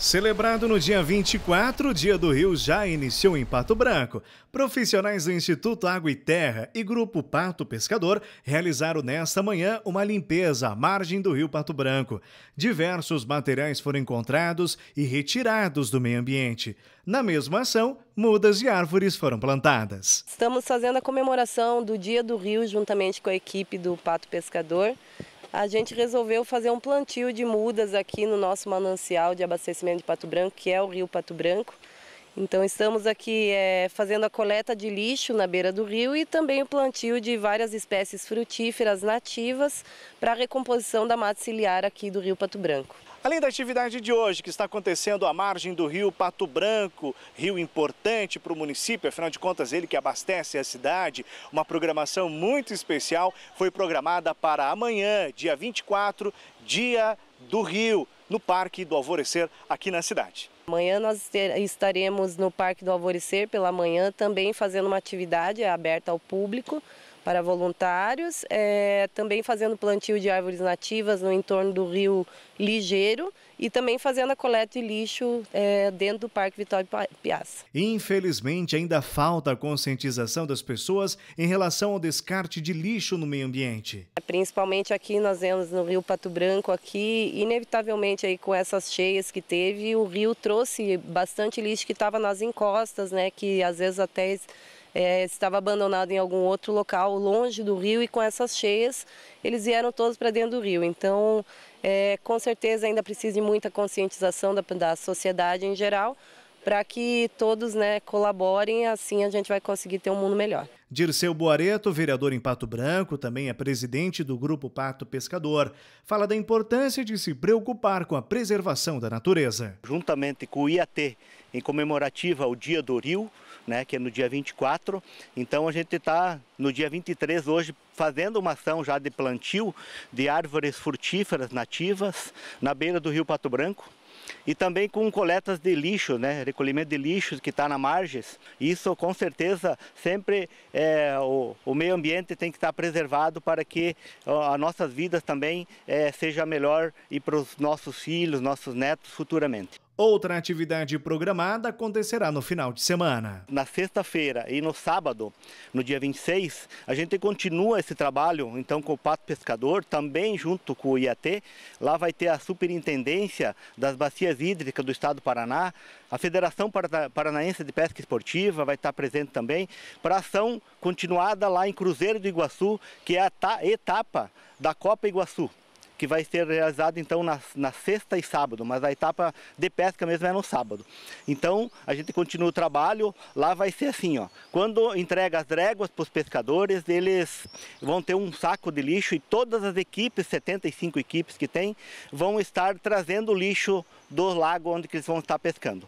Celebrado no dia 24, o Dia do Rio já iniciou em Pato Branco. Profissionais do Instituto Água e Terra e Grupo Pato Pescador realizaram nesta manhã uma limpeza à margem do Rio Pato Branco. Diversos materiais foram encontrados e retirados do meio ambiente. Na mesma ação, mudas e árvores foram plantadas. Estamos fazendo a comemoração do Dia do Rio juntamente com a equipe do Pato Pescador a gente resolveu fazer um plantio de mudas aqui no nosso manancial de abastecimento de Pato Branco, que é o Rio Pato Branco. Então estamos aqui é, fazendo a coleta de lixo na beira do rio e também o plantio de várias espécies frutíferas nativas para a recomposição da mata ciliar aqui do rio Pato Branco. Além da atividade de hoje, que está acontecendo à margem do rio Pato Branco, rio importante para o município, afinal de contas ele que abastece a cidade, uma programação muito especial foi programada para amanhã, dia 24, dia do rio no Parque do Alvorecer, aqui na cidade. Amanhã nós estaremos no Parque do Alvorecer pela manhã também fazendo uma atividade aberta ao público para voluntários, é, também fazendo plantio de árvores nativas no entorno do rio Ligeiro e também fazendo a coleta de lixo é, dentro do Parque Vitório Piazza. Infelizmente, ainda falta a conscientização das pessoas em relação ao descarte de lixo no meio ambiente. É, principalmente aqui nós vemos no Rio Pato Branco, aqui, inevitavelmente aí com essas cheias que teve, o rio trouxe bastante lixo que estava nas encostas, né, que às vezes até é, estava abandonado em algum outro local, longe do rio, e com essas cheias eles vieram todos para dentro do rio. Então, é, com certeza ainda precisa de muita conscientização da, da sociedade em geral, para que todos né, colaborem, assim a gente vai conseguir ter um mundo melhor. Dirceu Boareto, vereador em Pato Branco, também é presidente do Grupo Pato Pescador, fala da importância de se preocupar com a preservação da natureza. Juntamente com o IAT, em comemorativa ao Dia do Rio, né, que é no dia 24, então a gente está no dia 23 hoje fazendo uma ação já de plantio de árvores frutíferas nativas na beira do Rio Pato Branco, e também com coletas de lixo, né, recolhimento de lixo que está na margens. Isso com certeza sempre é, o, o, meio ambiente tem que estar tá preservado para que as nossas vidas também é, seja melhor e para os nossos filhos, nossos netos futuramente. Outra atividade programada acontecerá no final de semana. Na sexta-feira e no sábado, no dia 26, a gente continua esse trabalho então com o Pato Pescador, também junto com o IAT. Lá vai ter a Superintendência das Bacias Hídricas do Estado do Paraná, a Federação Paranaense de Pesca Esportiva vai estar presente também para ação continuada lá em Cruzeiro do Iguaçu, que é a etapa da Copa Iguaçu que vai ser realizado então na, na sexta e sábado, mas a etapa de pesca mesmo é no sábado. Então a gente continua o trabalho, lá vai ser assim, ó, quando entrega as dréguas para os pescadores, eles vão ter um saco de lixo e todas as equipes, 75 equipes que tem, vão estar trazendo o lixo do lago onde eles vão estar pescando.